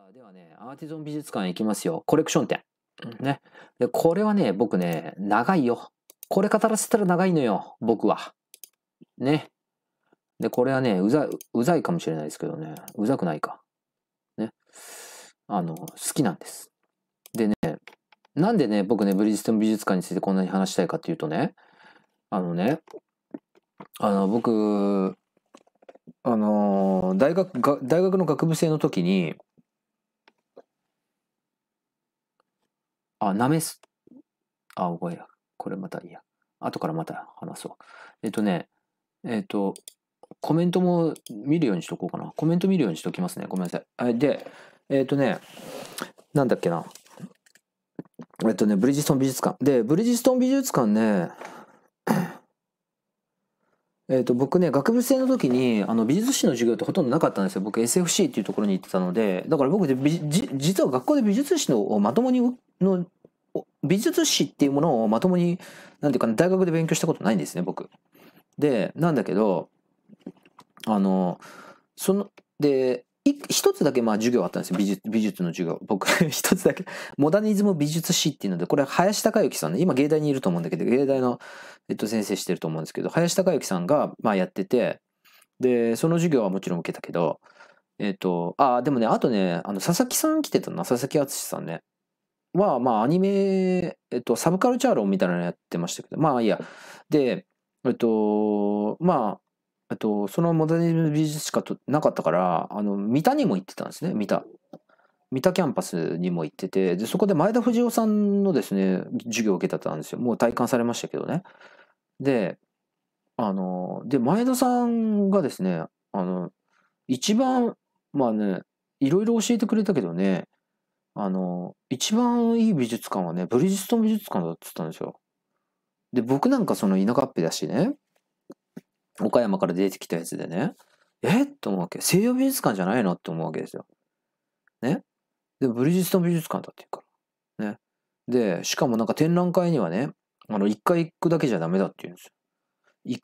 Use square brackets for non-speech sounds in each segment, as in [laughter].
さあ、ではね、アーティゾン美術館行きますよ。コレクション展。ね。で、これはね、僕ね、長いよ。これ語らせたら長いのよ、僕は。ね。で、これはね、うざ、うざいかもしれないですけどね、うざくないか。ね。あの、好きなんです。でね、なんでね、僕ね、ブリヂストン美術館についてこんなに話したいかっていうとね、あのね、あの、僕、あのー、大学が、大学の学部生の時に、あ、なめす。あ、覚えや。これまたいいや。後からまた話そう。えっとね、えっと、コメントも見るようにしとこうかな。コメント見るようにしときますね。ごめんなさい。で、えっとね、なんだっけな。えっとね、ブリヂストン美術館。で、ブリヂストン美術館ね、[coughs] えっと僕ね学部生の時にあの美術史の授業ってほとんどなかったんですよ僕 SFC っていうところに行ってたのでだから僕で実は学校で美術史のまともにの美術史っていうものをまともに、なんていうかな、大学で勉強したことないんですね、僕。で、なんだけど、あの、その、で、一つだけまあ授業あったんですよ美術美術の授業僕 [laughs] 一つだけモダニズム美術史っていうのでこれ林孝之さんね今芸大にいると思うんだけど芸大の、えっと、先生してると思うんですけど林孝之さんがまあやっててでその授業はもちろん受けたけどえっとああでもねあとねあの佐々木さん来てたな佐々木淳さんねは、まあ、アニメ、えっと、サブカルチャー論みたいなのやってましたけど、まあ、いや。で、えっと、まあ、えっと、そのモデル美術しかとなかったから、あの、三田にも行ってたんですね、三田。三田キャンパスにも行ってて、で、そこで前田藤夫さんのですね、授業を受けたったんですよ。もう体感されましたけどね。で、あの、で、前田さんがですね、あの、一番、まあね、いろいろ教えてくれたけどね、あの、一番いい美術館はね、ブリヂストン美術館だって言ったんですよ。で、僕なんかその田舎っぺだしね、岡山から出てきたやつでね、えっと思うわけ。西洋美術館じゃないのって思うわけですよ。ね。で、ブリヂストン美術館だって言うから。ね。で、しかもなんか展覧会にはね、あの、一回行くだけじゃダメだって言うんですよ。い、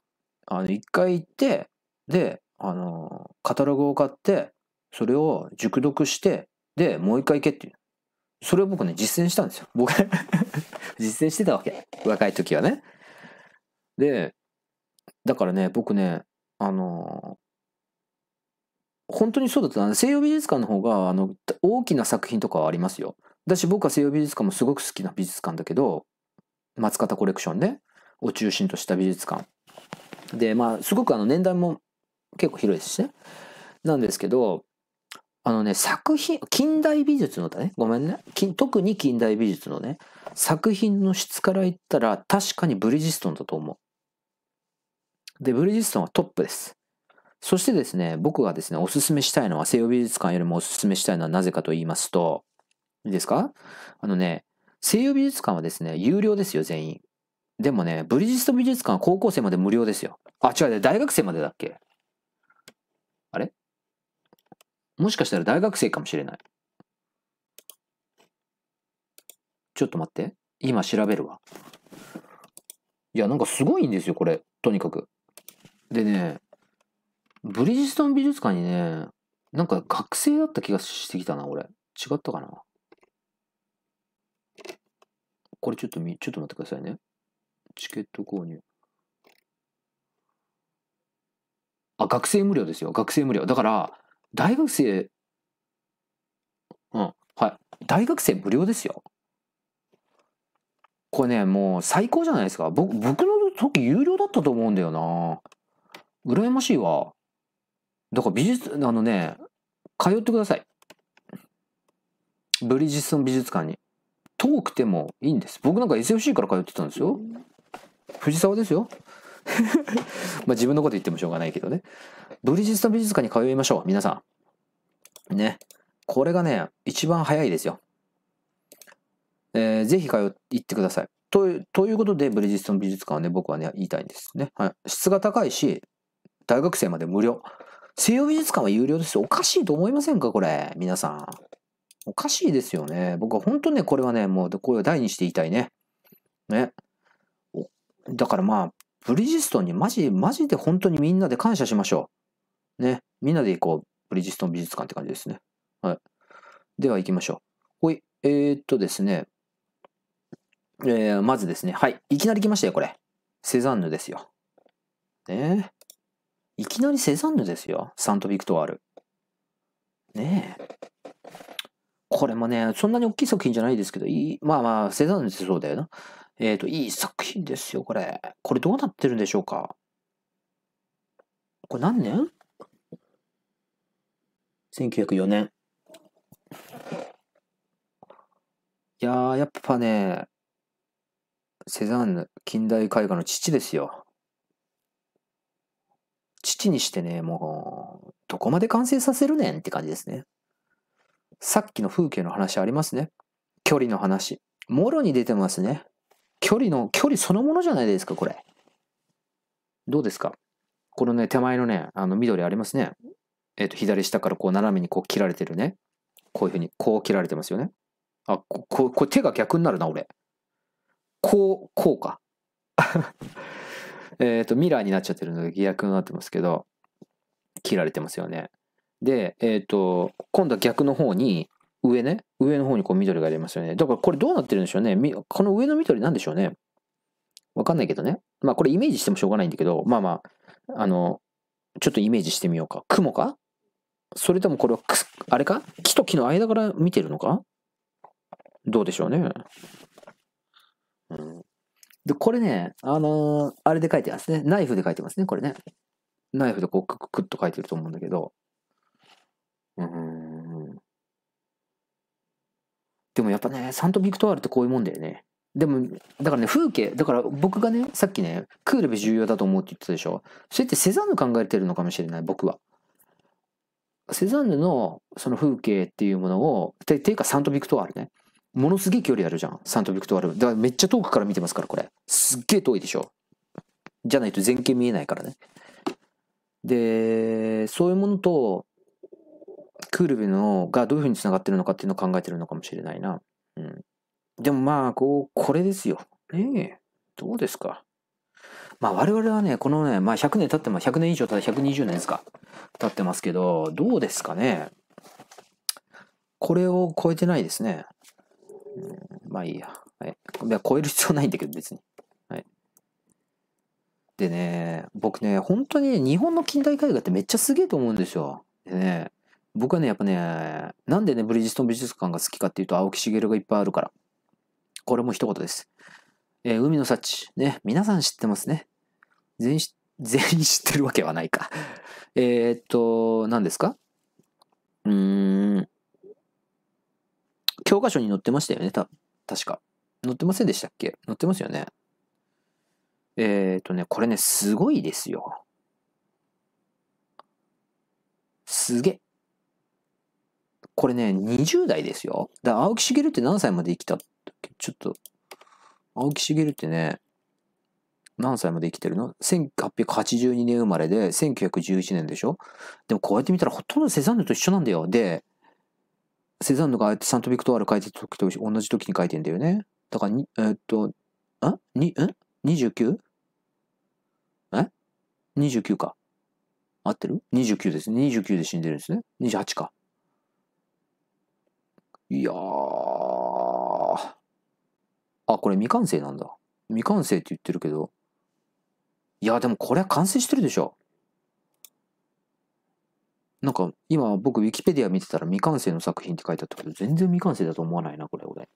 あの、一回行って、で、あの、カタログを買って、それを熟読して、で、もう一回行けっていう。それを僕ね、実践したんですよ。僕 [laughs] 実践してたわけ。若い時はね。で、だからね、僕ね、あのー、本当にそうだったな。西洋美術館の方が、あの、大きな作品とかはありますよ。だし僕は西洋美術館もすごく好きな美術館だけど、松方コレクションね、を中心とした美術館。で、まあ、すごくあの、年代も結構広いですしね。なんですけど、あのね、作品、近代美術のだね、ごめんね、特に近代美術のね、作品の質から言ったら確かにブリヂストンだと思う。で、ブリヂストンはトップです。そしてですね、僕がですね、おすすめしたいのは、西洋美術館よりもおすすめしたいのはなぜかと言いますと、いいですかあのね、西洋美術館はですね、有料ですよ、全員。でもね、ブリヂストン美術館は高校生まで無料ですよ。あ、違う、大学生までだっけもしかしたら大学生かもしれない。ちょっと待って。今調べるわ。いや、なんかすごいんですよ、これ。とにかく。でね、ブリヂストン美術館にね、なんか学生だった気がしてきたな、俺。違ったかな。これちょっとみ、ちょっと待ってくださいね。チケット購入。あ、学生無料ですよ。学生無料。だから、大学生、うん、はい。大学生無料ですよ。これね、もう最高じゃないですか。僕、僕の時有料だったと思うんだよな。羨ましいわ。だから美術、あのね、通ってください。ブリヂストン美術館に。遠くてもいいんです。僕なんか SFC から通ってたんですよ。藤沢ですよ。[laughs] まあ自分のこと言ってもしょうがないけどね。ブリヂストン美術館に通いましょう、皆さん。ね。これがね、一番早いですよ。えー、ぜひ通ってください。ということで、ブリヂストン美術館はね、僕はね、言いたいんですね。はい、質が高いし、大学生まで無料。西洋美術館は有料ですよ。おかしいと思いませんかこれ。皆さん。おかしいですよね。僕は本当ね、これはね、もう声を大にして言いたいね。ね。だからまあ、ブリヂストンにマジ、マジで本当にみんなで感謝しましょう。ね、みんなで行こう。ブリヂストン美術館って感じですね。はい。では行きましょう。ほい。えー、っとですね。えー、まずですね。はい。いきなり来ましたよ、これ。セザンヌですよ。ねえ。いきなりセザンヌですよ。サントビクトワール。ねえ。これもね、そんなに大きい作品じゃないですけど、いい、まあまあ、セザンヌってそうだよな。えっ、ー、と、いい作品ですよ、これ。これどうなってるんでしょうかこれ何年1904年。いやー、やっぱね、セザンヌ、近代絵画の父ですよ。父にしてね、もう、どこまで完成させるねんって感じですね。さっきの風景の話ありますね。距離の話。もろに出てますね。距離の、距離そのものじゃないですか、これ。どうですかこのね、手前のね、あの緑ありますね。えっ、ー、と、左下からこう斜めにこう切られてるね。こういうふうに、こう切られてますよね。あ、こ、ここれ手が逆になるな、俺。こう、こうか。[laughs] えっと、ミラーになっちゃってるので逆になってますけど、切られてますよね。で、えっ、ー、と、今度は逆の方に、上ね、上の方にこう緑が出ますよね。だからこれどうなってるんでしょうね。この上の緑なんでしょうね。わかんないけどね。まあこれイメージしてもしょうがないんだけど、まあまあ、あの、ちょっとイメージしてみようか。雲かそれともこれは、あれか木と木の間から見てるのかどうでしょうね。うん、で、これね、あのー、あれで書いてますね。ナイフで書いてますね、これね。ナイフでこう、クックッと書いてると思うんだけど。うん。でもやっぱね、サントビクトワールってこういうもんだよね。でも、だからね、風景、だから僕がね、さっきね、クールで重要だと思うって言ってたでしょ。それってセザンヌ考えてるのかもしれない、僕は。セザンヌのその風景っていうものを、てていうかサントビクトワールね。ものすげえ距離あるじゃん、サントビクトワール。だからめっちゃ遠くから見てますから、これ。すっげえ遠いでしょ。じゃないと全景見えないからね。で、そういうものと、クールベのがどういうふうにつながってるのかっていうのを考えてるのかもしれないな。うん。でもまあ、こう、これですよ。ねえ、どうですか。まあ我々はね、このね、まあ100年経っても、100年以上経って120年ですか、経ってますけど、どうですかね。これを超えてないですね。うん、まあいいや。はい。超える必要ないんだけど、別に。はい。でね、僕ね、本当に日本の近代絵画ってめっちゃすげえと思うんですよ。でね、僕はね、やっぱね、なんでね、ブリヂストン美術館が好きかっていうと、青木茂がいっぱいあるから。これも一言です。えー、海の幸。ね、皆さん知ってますね。全員、[laughs] 全員知ってるわけはないか。[laughs] えー、っと、何ですかうーん。教科書に載ってましたよね、た、確か。載ってませんでしたっけ載ってますよね。えー、っとね、これね、すごいですよ。すげえ。これね、20代ですよ。だ青木茂って何歳まで生きたっけちょっと青木茂ってね、何歳まで生きてるの ?1882 年生まれで、1911年でしょでもこうやって見たらほとんどセザンヌと一緒なんだよ。で、セザンヌがああやってサントビクトワール書いてた時と同じ時に書いてんだよね。だからえー、っと、あに、ん ?29? え ?29 か。合ってる ?29 です29で死んでるんですね。28か。いやー、あ、これ未完成なんだ。未完成って言ってるけど。いや、でもこれは完成してるでしょ。なんか今僕ウィキペディア見てたら未完成の作品って書いてあったけど、全然未完成だと思わないな、これ俺。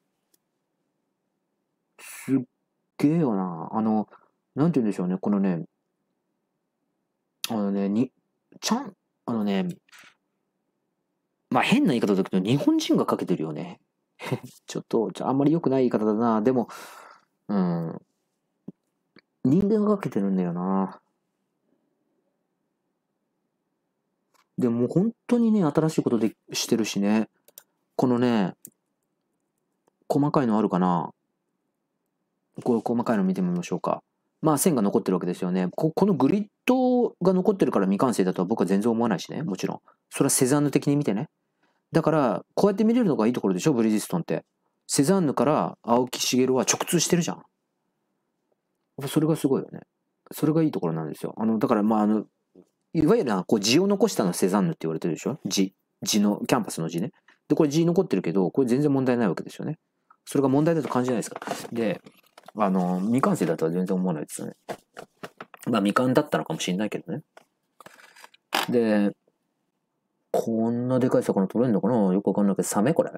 すっげえよな。あの、なんて言うんでしょうね、このね、あのね、に、ちゃん、あのね、まあ変な言い方だけど、日本人がかけてるよね。[laughs] ちょっと、あんまり良くない言い方だな。でも、うん。人間がかけてるんだよな。でも本当にね、新しいことでしてるしね。このね、細かいのあるかなこれ細かいの見てみましょうか。まあ線が残ってるわけですよね。ここのグリッドが残ってるから未完成だとは僕は全然思わないしね。もちろん。それはセザンヌ的に見てね。だから、こうやって見れるのがいいところでしょ、ブリヂストンって。セザンヌから青木茂は直通してるじゃん。それがすごいよね。それがいいところなんですよ。あの、だから、まあ、あの、いわゆるな、こう、字を残したのセザンヌって言われてるでしょ字。字の、キャンパスの字ね。で、これ字残ってるけど、これ全然問題ないわけですよね。それが問題だと感じないですか。で、あの、未完成だとは全然思わないですよね。まあ、未完だったのかもしれないけどね。で、こんなでかい魚取れんのかなよくわかんないけど、サメこれ。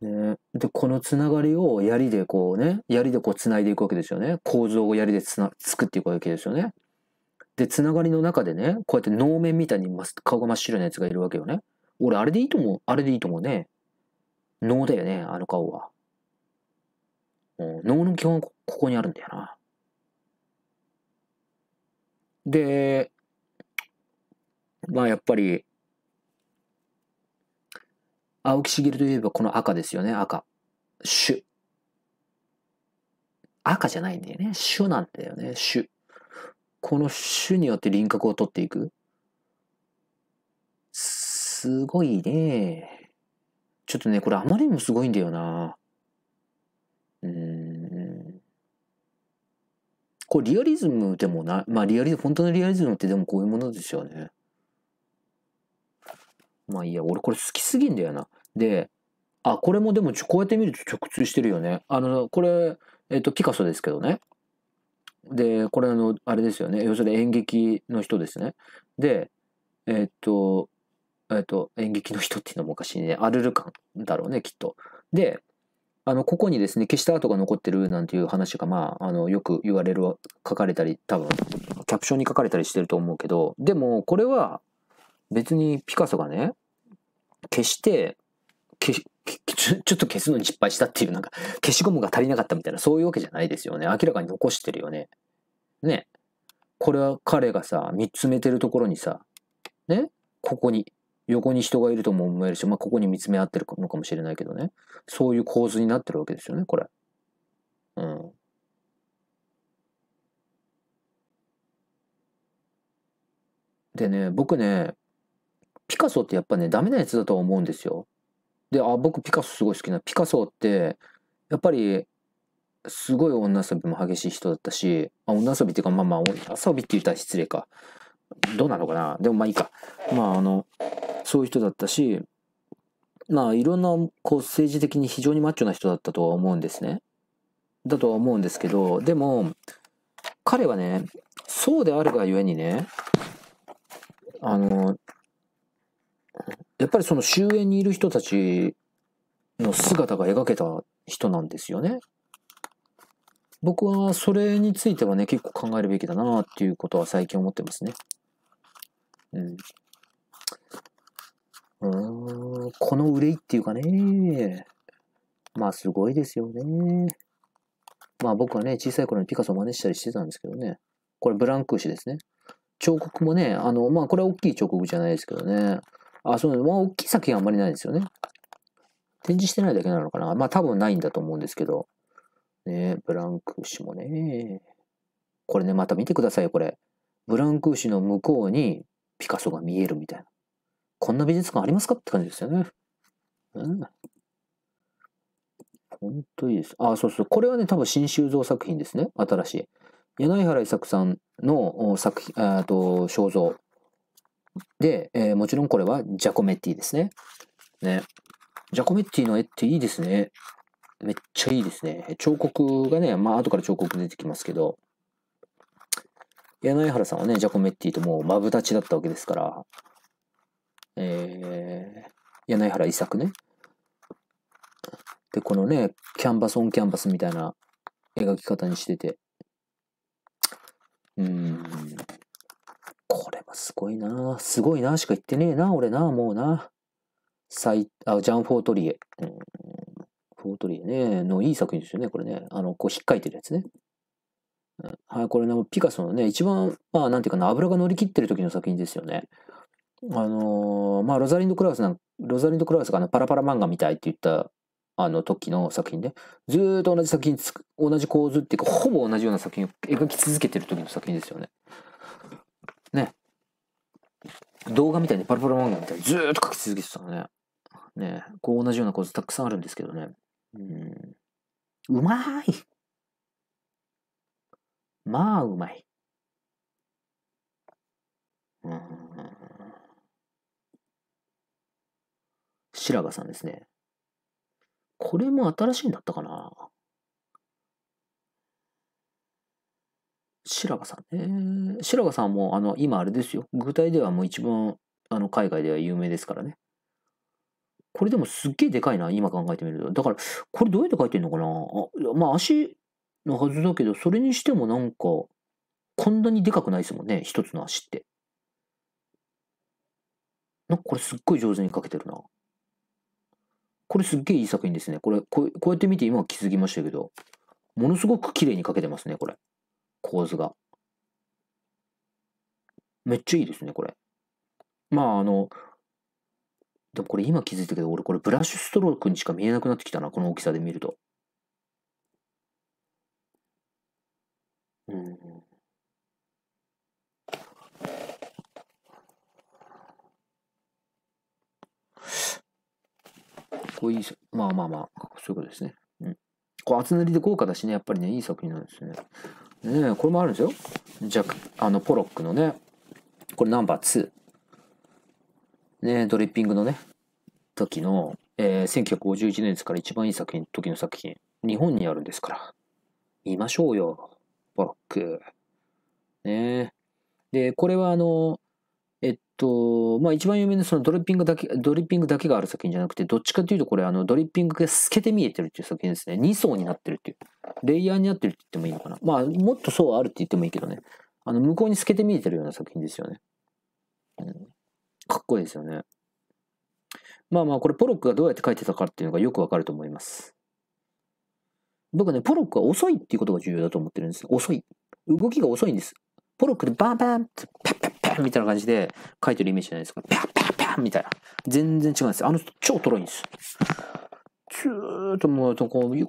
ね、で、このつながりを槍でこうね、槍でこう繋いでいくわけですよね。構造を槍でつな作っていくわけですよね。で、つながりの中でね、こうやって能面みたいに顔が真っ白なやつがいるわけよね。俺、あれでいいと思う。あれでいいと思うね。能だよね、あの顔は。能の基本はここにあるんだよな。で、まあやっぱり、青木るといえばこの赤ですよね、赤。主。赤じゃないんだよね。主なんだよね、主。この主によって輪郭を取っていく。すごいね。ちょっとね、これあまりにもすごいんだよな。うん。これリアリズムでもな、まあリアリズム、本当のリアリズムってでもこういうものですよね。まあいいや、俺これ好きすぎんだよな。で、あ、これもでもこうやって見ると直通してるよね。あの、これ、えっ、と、ピカソですけどね。で、これあの、あれですよね。要するに演劇の人ですね。で、えっ、と、えっ、と、演劇の人っていうのもおかしいね。アルルカンだろうね、きっと。で、あの、ここにですね、消した跡が残ってるなんていう話が、まあ、あの、よく言われる、書かれたり、多分、キャプションに書かれたりしてると思うけど、でも、これは、別にピカソがね、消して、消し、ちょっと消すのに失敗したっていう、なんか、消しゴムが足りなかったみたいな、そういうわけじゃないですよね。明らかに残してるよね。ね。これは彼がさ、見つめてるところにさ、ね、ここに、横に人がいるとも思えるし、まあ、ここに見つめ合ってるのかもしれないけどね。そういう構図になってるわけですよね、これ。うん。でね、僕ね、ピカソってやっぱね、ダメなやつだと思うんですよ。で、あ、僕ピカソすごい好きな。ピカソって、やっぱり、すごい女遊びも激しい人だったし、あ女遊びっていうか、まあまあ、女遊びって言ったら失礼か。どうなのかなでもまあいいか。まああの、そういう人だったし、まあいろんな、こう政治的に非常にマッチョな人だったとは思うんですね。だとは思うんですけど、でも、彼はね、そうであるがゆえにね、あの、やっぱりその終焉にいる人たちの姿が描けた人なんですよね。僕はそれについてはね、結構考えるべきだなっていうことは最近思ってますね。うん。うん、この憂いっていうかね、まあすごいですよね。まあ僕はね、小さい頃にピカソを真似したりしてたんですけどね。これブランクーシですね。彫刻もね、あの、まあこれは大きい彫刻じゃないですけどね。あ、そうなの、まあ、大きい作品はあんまりないですよね。展示してないだけなのかな。まあ、多分ないんだと思うんですけど。ねブランクーシもね。これね、また見てくださいよ、これ。ブランクーシの向こうにピカソが見えるみたいな。こんな美術館ありますかって感じですよね。うん。ほんといいです。あ、そうそう。これはね、多分新修造作品ですね。新しい。柳原伊作さんの作品、っと、肖像。で、えー、もちろんこれはジャコメッティですね。ね。ジャコメッティの絵っていいですね。めっちゃいいですね。彫刻がね、まあ後から彫刻出てきますけど、柳原さんはね、ジャコメッティともうマブたチだったわけですから、えー、柳原遺作ね。で、このね、キャンバスオンキャンバスみたいな描き方にしてて、うん、これすごいなすごいなしか言ってねえな俺なもうな。サイあジャン・フォートリエ、うん。フォートリエね、のいい作品ですよね、これね。あの、こう、引っかいてるやつね。はい、これね、ピカソのね、一番、まあ、なんていうかな、油が乗り切ってる時の作品ですよね。あのー、まあ、ロザリンド・クラウスなん、ロザリンド・クラウスがパラパラ漫画みたいって言った、あの時の作品で、ずっと同じ作品、同じ構図っていうか、ほぼ同じような作品を描き続けてる時の作品ですよね。動画みたいにパラパラ漫画みたいにずーっと書き続けてたのね。ねこう同じような構図たくさんあるんですけどね。うん。うまいまあ、うまい。うん。白髪さんですね。これも新しいんだったかな白髪さんね。白髪さんも、あの、今あれですよ。具体ではもう一番、あの、海外では有名ですからね。これでもすっげえでかいな、今考えてみると。だから、これどうやって書いてんのかなまあ、足のはずだけど、それにしてもなんか、こんなにでかくないですもんね、一つの足って。なんかこれすっごい上手に書けてるな。これすっげえいい作品ですね。これ、こうこうやって見て今気づきましたけど、ものすごく綺麗に書けてますね、これ。構図が。めっちゃいいですね、これ。まあ、あの、でもこれ今気づいたけど、俺これブラッシュストロークにしか見えなくなってきたな、この大きさで見ると。うん。こういい、まあまあまあ、そういうことですね。うん。こう厚塗りで豪華だしね、やっぱりね、いい作品なんですよね。ねこれもあるんですよ。じゃあ、の、ポロックのね、これナンバー2。ねドリッピングのね、時の、えー、1951年ですから一番いい作品、時の作品。日本にあるんですから。見ましょうよ。ポロック。ねで、これはあの、えっと、まあ一番有名なそのドリッピングだけ、ドリッピングだけがある作品じゃなくて、どっちかというとこれあのドリッピングが透けて見えてるっていう作品ですね。2層になってるっていう。レイヤーになってるって言ってもいいのかな。まあもっと層あるって言ってもいいけどね。あの向こうに透けて見えてるような作品ですよね。かっこいいですよね。まあまあこれポロックがどうやって書いてたかっていうのがよくわかると思います。僕ね、ポロックは遅いっていうことが重要だと思ってるんです。遅い。動きが遅いんです。ポロックでバンバンってパみたいな感じで書いてるイメージじゃないですか。ピャンピャンピャンみたいな。全然違うんですよ。あの人超トロいんですずーっともう、こう、ゆっ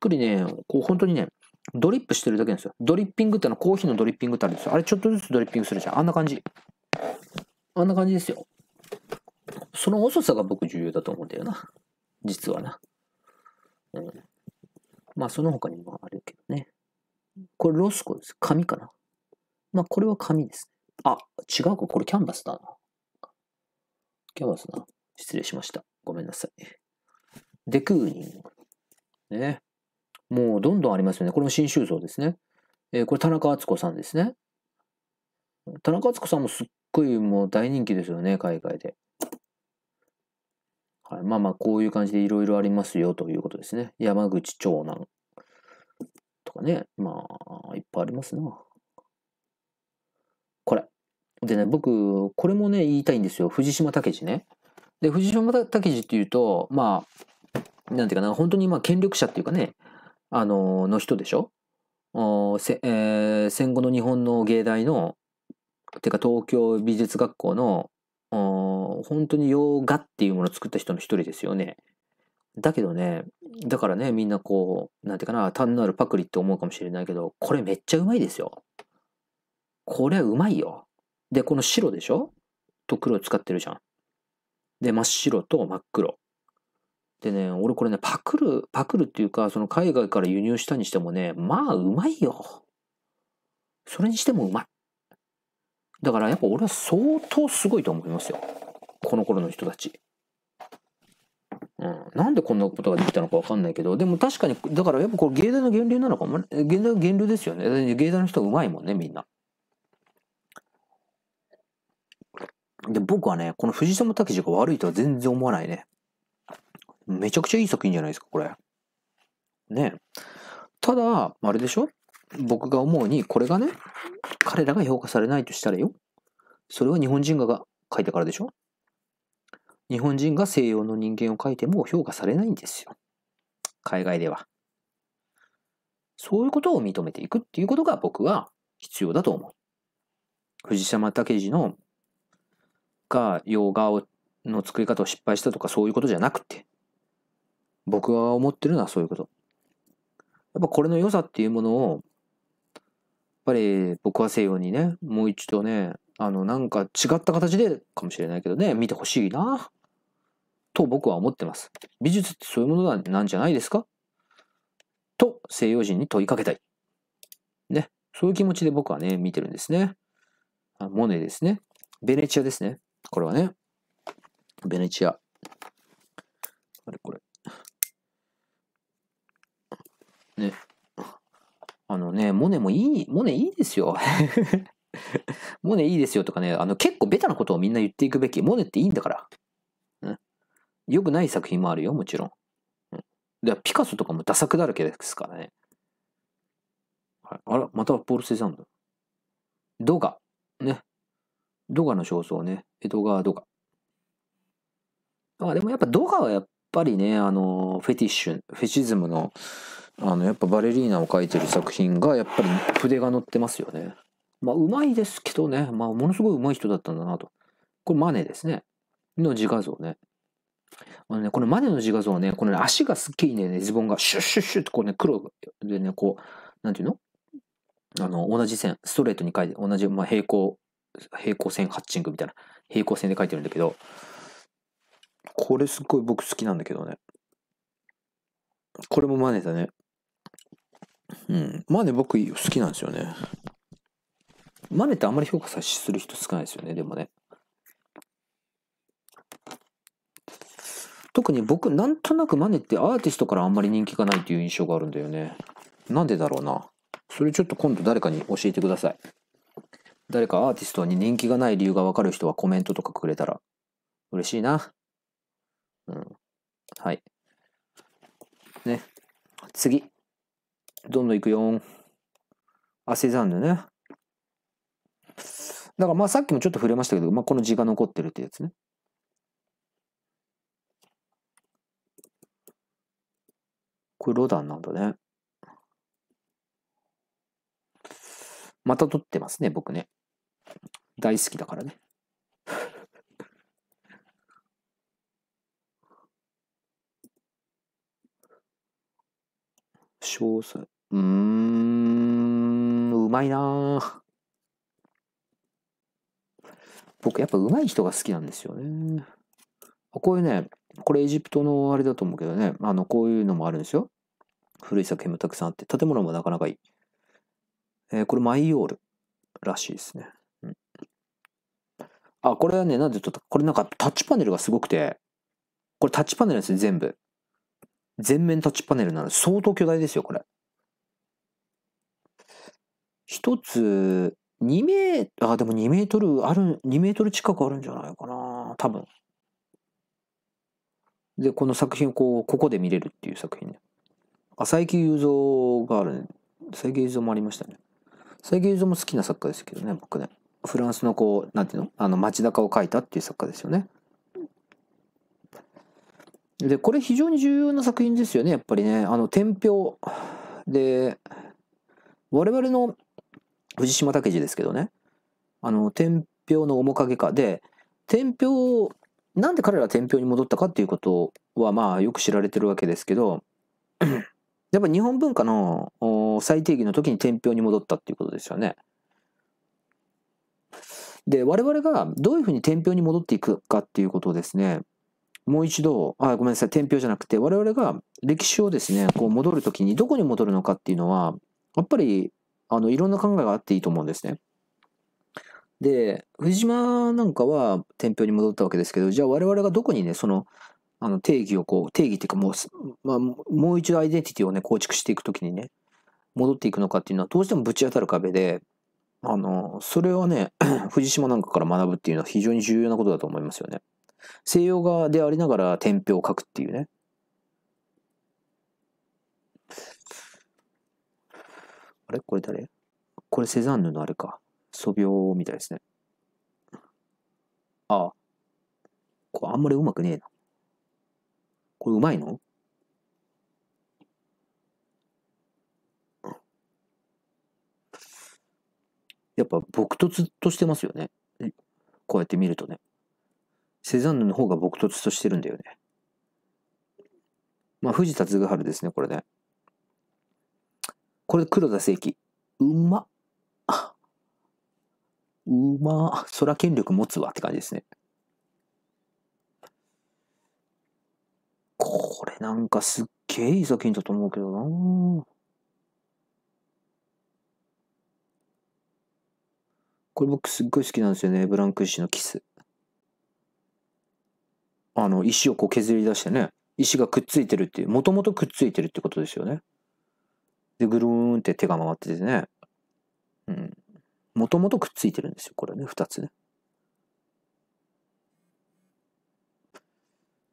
くりね、こう本当にね、ドリップしてるだけなんですよ。ドリッピングってのはコーヒーのドリッピングってあるんですよ。あれちょっとずつドリッピングするじゃん。あんな感じ。あんな感じですよ。その遅さが僕重要だと思うんだよな。実はな。うん。まあその他にもあるけどね。これロスコです。紙かな。まあこれは紙ですね。あ、違うか。これキャンバスだな。キャンバスだ。失礼しました。ごめんなさい。デクーニン。ね。もうどんどんありますよね。これも新修造ですね。えー、これ田中敦子さんですね。田中敦子さんもすっごいもう大人気ですよね、海外で。はい、まあまあ、こういう感じでいろいろありますよということですね。山口長男とかね。まあ、いっぱいありますな。でね、僕、これもね、言いたいんですよ。藤島武ね。で、藤島武っていうと、まあ、なんていうかな、本当にまあ、権力者っていうかね、あのー、の人でしょおせ、えー、戦後の日本の芸大の、てか東京美術学校の、お本当に洋画っていうものを作った人の一人ですよね。だけどね、だからね、みんなこう、なんていうかな、単なるパクリって思うかもしれないけど、これめっちゃうまいですよ。これはうまいよ。で、この白でしょと黒使ってるじゃん。で、真っ白と真っ黒。でね、俺これね、パクる、パクるっていうか、その海外から輸入したにしてもね、まあ、うまいよ。それにしてもうまい。だからやっぱ俺は相当すごいと思いますよ。この頃の人たち。うん、なんでこんなことができたのか分かんないけどでも確かにだからやっぱこれ芸大の源流なのかもね芸大の源流ですよね芸大の人うまいもんねみんなで、僕はね、この藤友武史が悪いとは全然思わないね。めちゃくちゃいい作品じゃないですか、これ。ね。ただ、あれでしょ僕が思うに、これがね、彼らが評価されないとしたらよ。それは日本人が書いたからでしょ日本人が西洋の人間を書いても評価されないんですよ。海外では。そういうことを認めていくっていうことが僕は必要だと思う。藤島武二のが洋画をの作り方を失敗したとかそういうことじゃなくて、僕が思ってるのはそういうこと。やっぱこれの良さっていうものを、やっぱり僕は西洋にね、もう一度ね、あの、なんか違った形でかもしれないけどね、見てほしいな、と僕は思ってます。美術ってそういうものなんじゃないですかと西洋人に問いかけたい。ね。そういう気持ちで僕はね、見てるんですね。モネですね。ベネチアですね。これはね、ベネチア。あれこれ。ね。あのね、モネもいい、モネいいですよ。[laughs] モネいいですよとかね、あの結構ベタなことをみんな言っていくべき。モネっていいんだから。うん、よくない作品もあるよ、もちろん。うん、でピカソとかもダ作だらけですからね。はい、あら、またポール・セザンド。ドガ。ね。ドガの焦燥ね。江戸川ドガ。あ、でもやっぱドガはやっぱりね、あの、フェティッシュ、フェチズムの、あの、やっぱバレリーナを描いてる作品が、やっぱり筆が乗ってますよね。まあ、うまいですけどね。まあ、ものすごいうまい人だったんだなと。これマネですね。の自画像ね。あのね、このマネの自画像はね、この、ね、足がすっげえね、ね、ズボンがシュッシュッシュッとこうね、黒でね、こう、なんていうのあの、同じ線、ストレートに書いて、同じ、まあ、平行平行線ハッチングみたいな、平行線で書いてるんだけど、これすっごい僕好きなんだけどね。これもマネだね。うん。マネ僕好きなんですよね。マネってあんまり評価さする人少ないですよね、でもね。特に僕、なんとなくマネってアーティストからあんまり人気がないっていう印象があるんだよね。なんでだろうな。それちょっと今度誰かに教えてください。誰かアーティストに人気がない理由がわかる人はコメントとかくれたら嬉しいな。うん。はい。ね。次。どんどんいくよアセザンヌね。だからまあさっきもちょっと触れましたけど、まあこの字が残ってるってやつね。これロダンなんだね。また撮ってますね、僕ね。大好きだからね詳細うーんうまいな僕やっぱうまい人が好きなんですよねこういうねこれエジプトのあれだと思うけどねあのこういうのもあるんですよ古い作品もたくさんあって建物もなかなかいい、えー、これマイオールらしいですねあ、これはね、なんで撮ったこれなんかタッチパネルがすごくて、これタッチパネルですね、全部。全面タッチパネルなの相当巨大ですよ、これ。一つ、2メー、あ、でも2メートルある、2メートル近くあるんじゃないかな多分。で、この作品をこう、ここで見れるっていう作品ね。あ、佐伯雄三があるね。佐伯雄三もありましたね。佐伯雄三も好きな作家ですけどね、僕ね。フランスのこう、なんていうのあの、街中を描いたっていう作家ですよね。で、これ非常に重要な作品ですよね、やっぱりね。あの、天平で、我々の藤島武二ですけどね、あの、天平の面影かで、天平なんで彼ら天平に戻ったかっていうことは、まあ、よく知られてるわけですけど、やっぱ日本文化の最定義の時に天平に戻ったっていうことですよね。で、我々がどういうふうに天平に戻っていくかっていうことをですね、もう一度、あ、ごめんなさい、天平じゃなくて、我々が歴史をですね、こう戻る時にどこに戻るのかっていうのは、やっぱり、あの、いろんな考えがあっていいと思うんですね。で、藤島なんかは天平に戻ったわけですけど、じゃあ我々がどこにね、その、あの定義をこう、定義っていうかもう、まあ、もう一度アイデンティティをね、構築していく時にね、戻っていくのかっていうのは、どうしてもぶち当たる壁で、あの、それはね、[clears throat] 藤島なんかから学ぶっていうのは非常に重要なことだと思いますよね。西洋画でありながら天平を書くっていうね。あれこれ誰これセザンヌのあれか。素描みたいですね。ああ。これあんまりうまくねえな。これうまいのやっぱ朴突としてますよね。こうやって見るとね。セザンヌの方がと突としてるんだよね。まあ、藤田嗣治ですね、これね。これ黒田正規。うまっ。うまっ。空権力持つわって感じですね。これなんかすっげえいい作品だと思うけどなこれ僕すっごい好きなんですよね。ブランク石のキス。あの、石をこう削り出してね、石がくっついてるっていう、もともとくっついてるってことですよね。で、ぐるーんって手が回っててね。うん。もともとくっついてるんですよ、これね、二つね。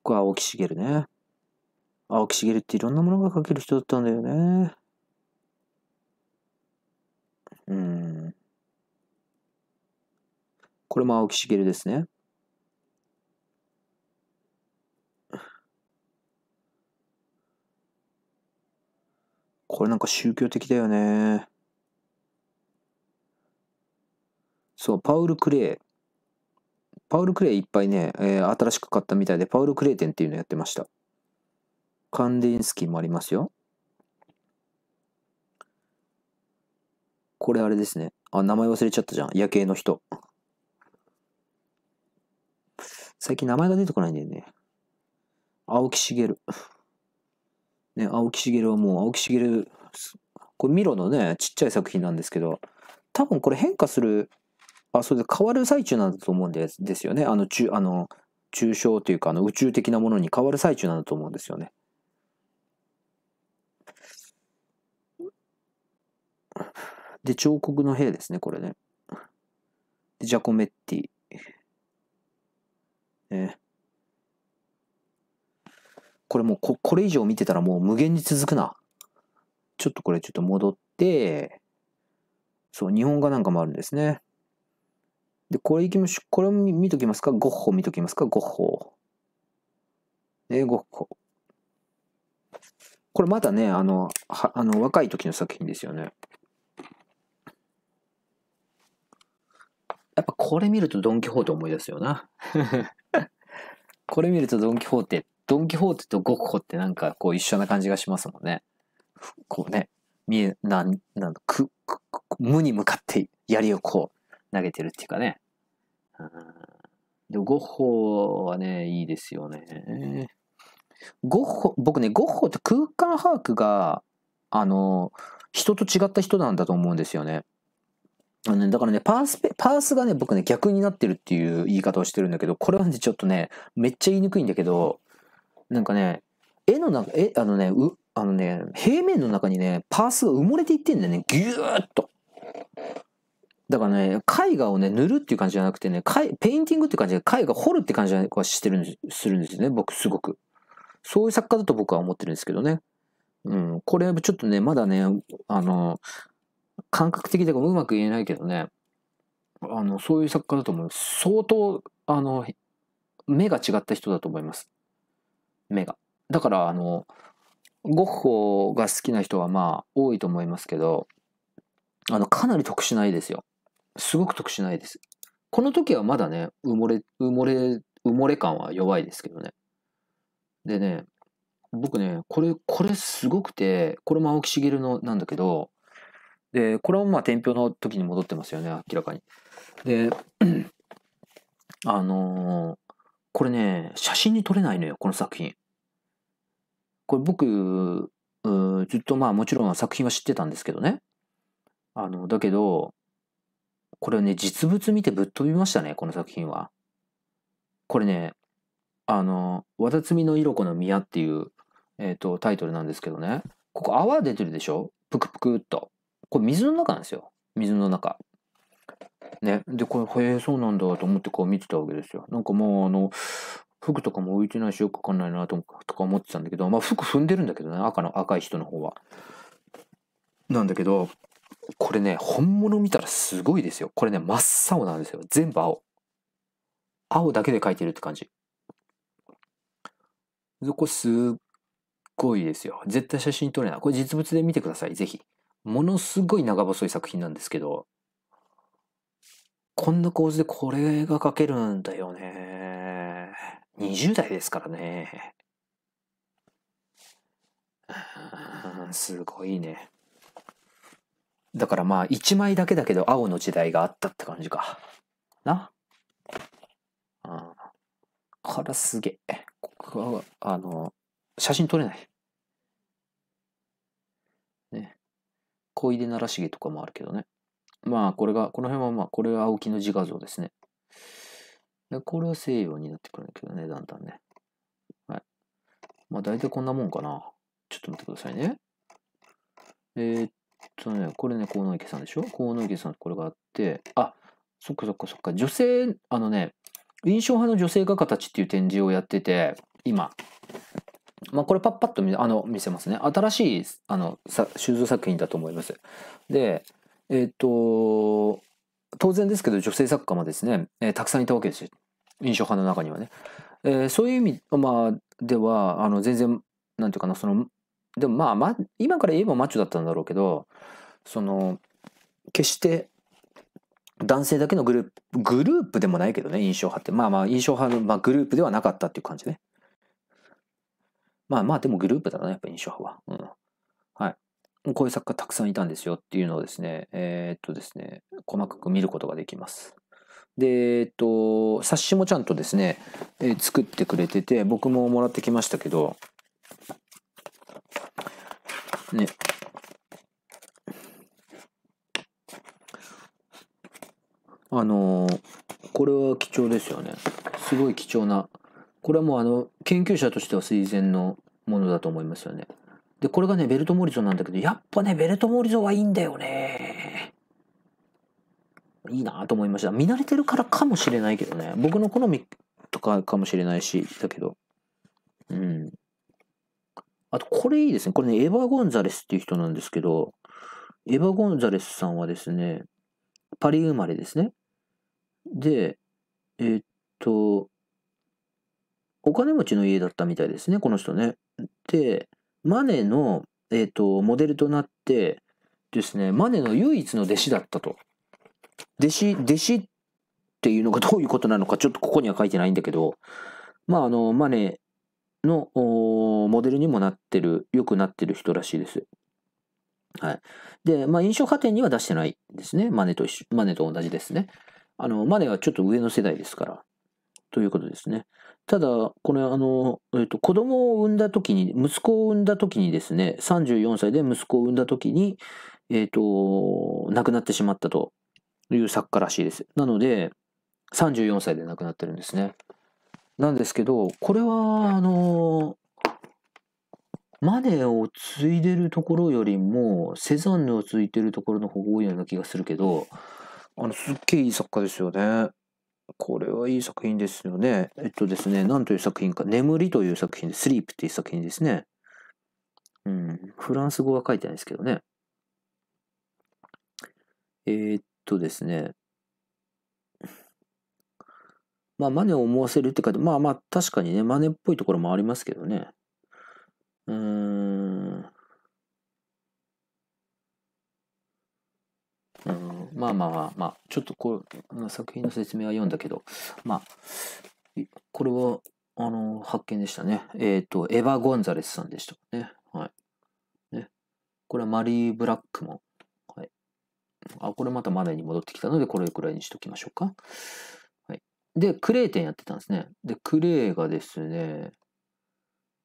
これ青木茂ね。青木茂っていろんなものが描ける人だったんだよね。これも青木るですね。これなんか宗教的だよね。そう、パウル・クレイ。パウル・クレイいっぱいね、えー、新しく買ったみたいで、パウル・クレイ店っていうのやってました。カンディンスキーもありますよ。これあれですね。あ、名前忘れちゃったじゃん。夜景の人。最近名前が出てこないんだよね。青木茂。ね、青木茂はもう、青木茂、これミロのね、ちっちゃい作品なんですけど、多分これ変化する、あ、それで変わる最中なんだと思うんですですよね。あの、中、あの、抽象というか、あの、宇宙的なものに変わる最中なんだと思うんですよね。で、彫刻の兵ですね、これね。で、ジャコメッティ。ね。これもうこ、これ以上見てたらもう無限に続くな。ちょっとこれちょっと戻って、そう、日本画なんかもあるんですね。で、これいきましょう。これも見ときますかゴッホ見ときますかゴッホ。ね、ゴッホ。これまだね、あの、はあの若い時の作品ですよね。やっぱこれ見るとドン・キホーテ思い出すよな。これ見るとドン・キホーテ、ドン・キホーテとゴッホってなんかこう一緒な感じがしますもんね。こうね、見え、なん、なんく、く、無に向かって槍をこう投げてるっていうかね。うん。で、ゴッホはね、いいですよね。ゴッホ、僕ね、ゴッホって空間把握が、あの、人と違った人なんだと思うんですよね。あのね、だからね、パースペ、パースがね、僕ね、逆になってるっていう言い方をしてるんだけど、これはね、ちょっとね、めっちゃ言いにくいんだけど、なんかね、絵の中、え、あのね、う、あのね、平面の中にね、パースが埋もれていってんだよね、ぎゅーっと。だからね、絵画をね、塗るっていう感じじゃなくてね、ペインティングって感じで、絵画掘るって感じはしてるんです、するんですよね、僕、すごく。そういう作家だと僕は思ってるんですけどね。うん、これちょっとね、まだね、あの、感覚的でうまく言えないけどねあのそういう作家だと思う相当あの目が違った人だと思います目がだからあのゴッホが好きな人はまあ多いと思いますけどあのかなり得しないですよすごく得しないですこの時はまだね埋もれ埋もれ埋もれ感は弱いですけどねでね僕ねこれこれすごくてこれも青木茂のなんだけどで、これもまあ、天平の時に戻ってますよね、明らかに。で、あのー、これね、写真に撮れないのよ、この作品。これ僕、ずっとまあもちろん作品は知ってたんですけどね。あの、だけど、これね、実物見てぶっ飛びましたね、この作品は。これね、あの、わたつみのいろこの宮っていう、えっ、ー、と、タイトルなんですけどね。ここ泡出てるでしょぷくぷくっと。これ水の中なんですよ。水の中。ね。で、これ、へえ、そうなんだと思ってこう見てたわけですよ。なんかもう、あの、服とかも浮いてないしよくわかんないなとか思ってたんだけど、まあ服踏んでるんだけどね、赤の、赤い人の方は。なんだけど、これね、本物見たらすごいですよ。これね、真っ青なんですよ。全部青。青だけで描いてるって感じ。そこすっごいですよ。絶対写真撮れない。これ実物で見てください、ぜひ。ものすごい長細い作品なんですけど、こんな構図でこれが書けるんだよね。20代ですからね。すごいね。だからまあ1枚だけだけど青の時代があったって感じか。な。うん。からすげえ。ここは、あの、写真撮れない。小出奈良重とかもあるけどね。まあ、これが、この辺はまあ、これは青木の自画像ですね。で、これは西洋になってくるんだけどね、だんだんね。はい。まあ、大体こんなもんかな。ちょっと待ってくださいね。えー、っとね、これね、河野池さんでしょ河野池さんこれがあって、あ、そっかそっかそっか、女性、あのね、印象派の女性画家たちっていう展示をやってて、今。まあ、これパッパッと見あの見せますね。新しいあの収蔵作品だと思います。で、えっ、ー、と、当然ですけど女性作家もですね、えー、たくさんいたわけですよ。印象派の中にはね。えー、そういう意味、まあ、ではあの全然なんていうかなそのでもまあ、ま、今から言えばマッチョだったんだろうけどその決して男性だけのグループグループでもないけどね印象派ってまあまあ印象派の、まあ、グループではなかったっていう感じねまあまあでもグループだな、やっぱ印象派は。うん。はい。こういう作家たくさんいたんですよっていうのをですね、えー、っとですね、細かく見ることができます。で、えっと、冊子もちゃんとですね、えー、作ってくれてて、僕ももらってきましたけど、ね。あのー、これは貴重ですよね。すごい貴重なこれはもうあの研究者としては推薦のものだと思いますよね。でこれがねベルト・モリゾンなんだけどやっぱねベルト・モリゾンはいいんだよね。いいなと思いました見慣れてるからかもしれないけどね僕の好みとかかもしれないしだけどうんあとこれいいですねこれねエヴァ・ゴンザレスっていう人なんですけどエヴァ・ゴンザレスさんはですねパリ生まれですねでえー、っとお金持ちの家だったみたいですね、この人ね。で、マネの、えっ、ー、と、モデルとなって、ですね、マネの唯一の弟子だったと。弟子、弟子っていうのが [laughs] どういうことなのか、ちょっとここには書いてないんだけど、まあ、あの、マネのモデルにもなってる、良くなってる人らしいです。はい。で、まあ、印象家庭には出してないですね。マネと一緒、マネと同じですね。あの、マネはちょっと上の世代ですから、ということですね。ただ、これ、あの、えっと、子供を産んだ時に、息子を産んだ時にですね、34歳で息子を産んだ時に、えっと、亡くなってしまったという作家らしいです。なので、34歳で亡くなってるんですね。なんですけど、これは、あの、マネを継いでるところよりも、セザンヌを継いでるところの方が多いような気がするけど、あの、すっげえいい作家ですよね。これはいい作品ですよね。えっとですね、なんという作品か、眠りという作品で、スリープっていう作品ですね。うん、フランス語は書いてないですけどね。えー、っとですね。まあ、マネを思わせるって書いて、まあまあ、確かにね、マネっぽいところもありますけどね。うーん。うん、まあまあまあ、まあ、ちょっとこの作品の説明は読んだけど、まあ、これは、あの、発見でしたね。えっ、ー、と、エヴァ・ゴンザレスさんでしたね。はい。ね。これはマリー・ブラックも。はい。あ、これまたマネーに戻ってきたので、これくらいにしときましょうか。はい。で、クレー展やってたんですね。で、クレーがですね、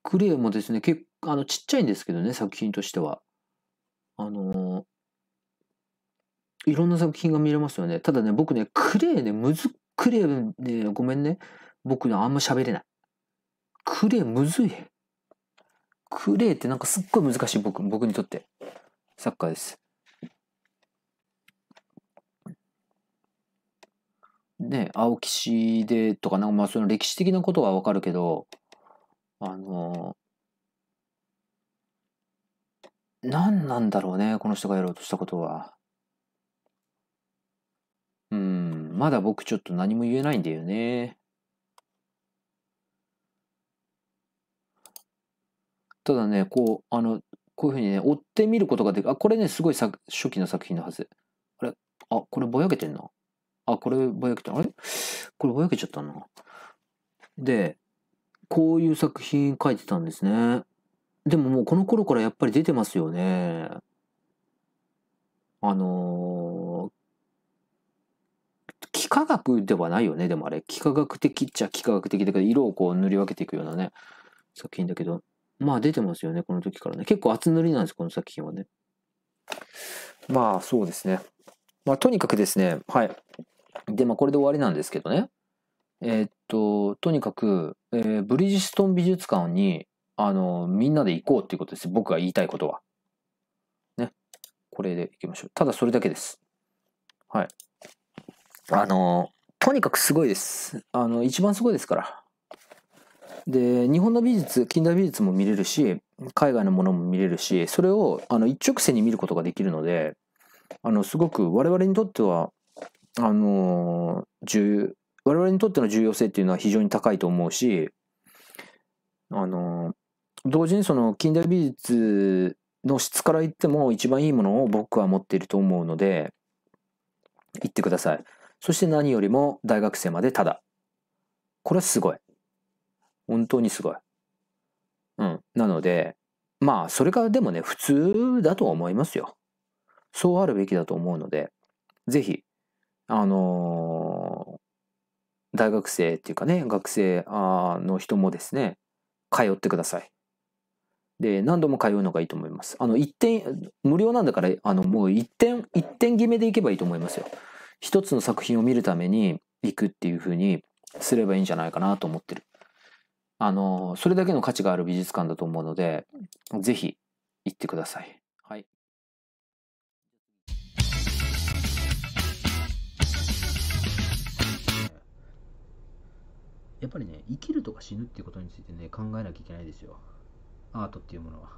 クレーもですね、結構、あの、ちっちゃいんですけどね、作品としては。あのーいろんな作品が見れますよね。ただね、僕ね、クレーね、むず、クレーね、ごめんね。僕ね、あんま喋れない。クレーむずい。クレーってなんかすっごい難しい僕、僕にとって。サッカーです。ね、青木氏でとか、なんかまあその歴史的なことはわかるけど、あの何なんだろうね、この人がやろうとしたことは。うん、まだ僕ちょっと何も言えないんだよね。ただね、こう、あの、こういうふうにね、追ってみることができる。あ、これね、すごい初期の作品のはず。あれあ、これぼやけてんな。あ、これぼやけてあれこれぼやけちゃったな。で、こういう作品書いてたんですね。でももうこの頃からやっぱり出てますよね。あのー、幾何学ではないよね、でもあれ。幾何学的っちゃ幾何学的だけど、色をこう塗り分けていくようなね、作品だけど。まあ出てますよね、この時からね。結構厚塗りなんです、この作品はね。まあそうですね。まあとにかくですね、はい。で、まあこれで終わりなんですけどね。えー、っと、とにかく、えー、ブリヂストン美術館に、あの、みんなで行こうっていうことです。僕が言いたいことは。ね。これで行きましょう。ただそれだけです。はい。あの、とにかくすごいです。あの、一番すごいですから。で、日本の美術、近代美術も見れるし、海外のものも見れるし、それをあの一直線に見ることができるので、あの、すごく我々にとっては、あの、重、我々にとっての重要性っていうのは非常に高いと思うし、あの、同時にその近代美術の質から言っても一番いいものを僕は持っていると思うので、言ってください。そして何よりも大学生までただ。これはすごい。本当にすごい。うん。なので、まあ、それがでもね、普通だと思いますよ。そうあるべきだと思うので、ぜひ、あのー、大学生っていうかね、学生の人もですね、通ってください。で、何度も通うのがいいと思います。あの、一点、無料なんだから、あの、もう一点、一点決めでいけばいいと思いますよ。一つの作品を見るために行くっていうふうにすればいいんじゃないかなと思ってる。あの、それだけの価値がある美術館だと思うので、ぜひ行ってください。はい。やっぱりね、生きるとか死ぬっていうことについてね、考えなきゃいけないですよ。アートっていうものは。